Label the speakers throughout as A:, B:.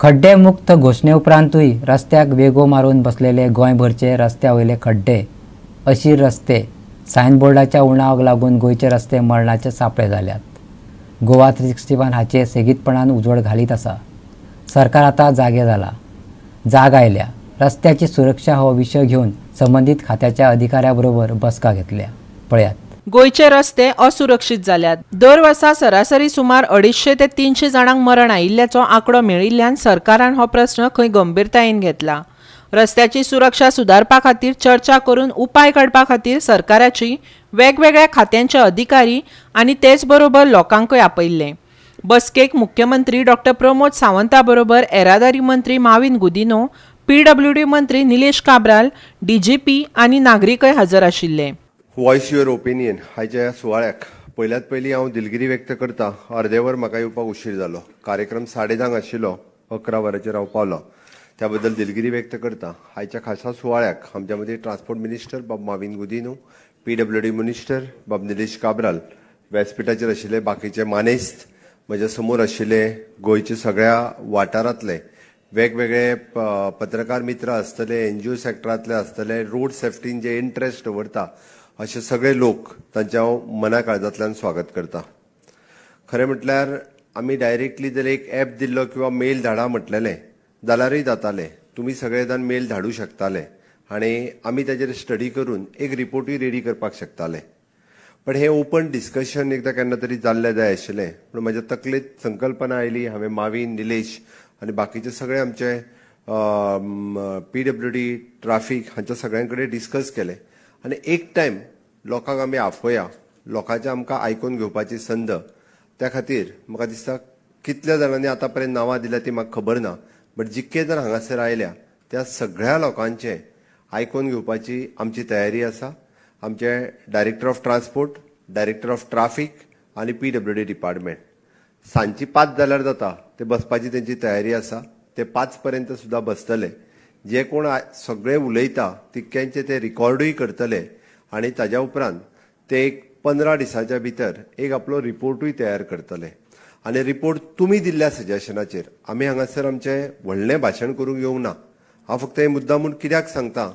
A: खड्डेमुक्त घोषणे उपरांतूय रस्त्याक वेगो मारून बसलेले गोंयभरचे रस्त्यावयले खड्डे अशी रस्ते सायनबोर्डाच्या उणावाक लागून गोंयचे रस्ते मरणाचे सापळे जाल्यात गोवा थ्री सिक्स्टी वन हाचे सेगीतपणान उजवड घालीत आसा सरकार आतां जागे जाला जाग आयल्या रस्त्याची सुरक्षा हो विशय घेवन संबंदीत खात्याच्या अधिकाऱ्या बरोबर बसका घेतल्या पळयात
B: गोयचे रस्ते असुरक्षित जाल्यात दर वर्सा सरासरी सुमार अडीचशे ते तीनशे जणांक मरण आयिल्ल्याचो आंकडो मेळिल्ल्यान सरकारान हो प्रस्न खंय गंभीरतायेन घेतला रस्त्याची सुरक्षा सुदारपा खातीर चर्चा करून उपाय काडपा खातीर सरकाराची वेगवेगळ्या खात्यांचे अधिकारी आणि तेच बरोबर लोकांकय आपयल्ले बसकेक मुख्यमंत्री डॉक्टर प्रमोद सावंता बरोबर येरादारी मंत्री माविन गुदिनो पीडब्ल्यूडी मंत्री निलेश काब्राल डीजीपी आणि नागरिकय हजर आशिल्ले
C: वॉयस युअर ओपिनियन हाच्या ह्या सुवाळ्याक पहिल्यात पहिली हांव दिलगिरी व्यक्त करतां अर्देवर म्हाका येवपाक उशीर जालो कार्यक्रम साडेधांक आशिल्लो अकरा वरांचेर हांव पावलो त्या बद्दल दिलगिरी व्यक्त करता आयच्या खासा सुवाळ्याक आमच्या मदीं ट्रान्सपोर्ट मिनिस्टर बाब Mauvin Godinho P W D minister बाब निलेश काब्राल व्यासपीठाचेर आशिल्ले बाकीचे मानेस्त म्हज्या समोर आशिल्ले गोंयचे सगळ्या वाटारातले वेगवेगळे पत्रकार मित्र आसतले एनजीओ सेक्टरातले ओ आसतले रोड सेफ्टीन जे इंटरेस्ट दवरता असे सगळे लोक त्यांच्या मना काळजांतल्यान स्वागत करता खरें म्हटल्यार आम्ही डायरेक्टली जर एक ॲप दिल्लो किंवा मेल धाडा म्हटलेले जाल्यारय जाताले तुम्ही सगळे जाण मेल धाडू शकताले आणि आम्ही ताजेर स्टडी करून एक रिपोर्टूय रेडी करपाक शकताले पण हे ओपन डिस्कशन एकदा केन्ना तरी जाल्लें जाय आशिल्लें पूण म्हज्या तकलेत संकल्पना आयली हांवें मावीन निलेश आनी बाकीचे सगळे आमचे पी डब्ल्यू डी ट्राफीक हांच्या सगळ्यां कडेन डिस्कस केलें आणि एक टायम लोकांक आमी आफोया लोकांचे आमकां आयकून घेवपाची संद त्या खातीर म्हाका दिसता कितल्या जाणांनी आतां पर्यंत नांवां दिल्या ती म्हाका खबर ना बट जितके जर हांगासर आयल्या त्या सगळ्या लोकांचे आयकून घेवपाची आमची तयारी आसा आमचे director of transport director of traffic आनी पी डब्ल्यू डी डिपार्टमेंट सांची पांच जाल्यार जाता ते बसपाची तेंची तयारी आसा ते पांच पर्यंत सुद्दां बसतले जे कोण सगळे उलयता तितक्यांचे ते रिकॉर्डूय करतले आणि ताज्या उपरांत ते एक पंदरा दिसांच्या भितर एक आपलो रिपोर्टूय तयार करतले आणि रिपोर्ट तुमी दिल्ल्या सजेशनाचेर आमी हांगासर आमचे व्हडलें भाशण करूंक येवंक ना हांव फक्त हे मुद्दा म्हूण कित्याक सांगता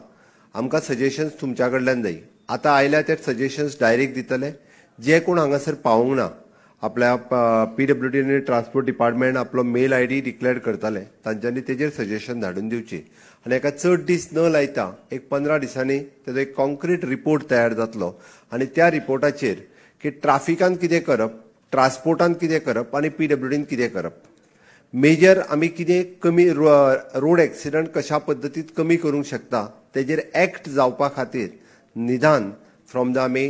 C: आमकां सजेशन्स तुमच्या कडल्यान जाय आतां आयल्या ते सजेशन्स डायरेक्ट दितले जे कोण हांगासर पावूंक ना आपल्या पी डब्ल्यू डी आनी ट्रान्सपोर्ट डिपार्टमेंट आपलो मेल आय डी डिक्लेअर करताले तांच्यांनी तेजेर सजेशन धाडून दिवचे आणि एका चढ दीस न लायता एक पंधरा दिसांनी तेजो एक कॉन्क्रीट रिपोर्ट तयार जातलो आणि त्या रिपोर्टाचेर की ट्राफिकान कितें करप ट्रान्सपोर्टान कितें करप आणि पी डब्ल्यू डीन कितें करप मेजर आम्ही कितें कमी रोड एक्सिडंट कशा पद्धतीत कमी करूंक शकता तेजेर एक्ट जावपा खातीर निदान फ्रॉम द आमी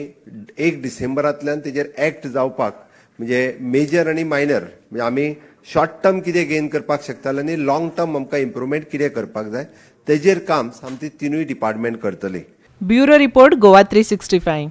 C: एक डिसेंबरांतल्यान तेजेर एक्ट जावपाक म्हणजे मेजर आणि मायनर म्हणजे आम्ही शॉर्ट टर्म किती गेन करपाक शकताले आनी लाँग टर्म आमकां इम्प्रुवमेंट कितें करपाक जाय तेजेर काम आमची तिनूय डिपार्टमेंट करतली
B: bureau report Goa three sixty five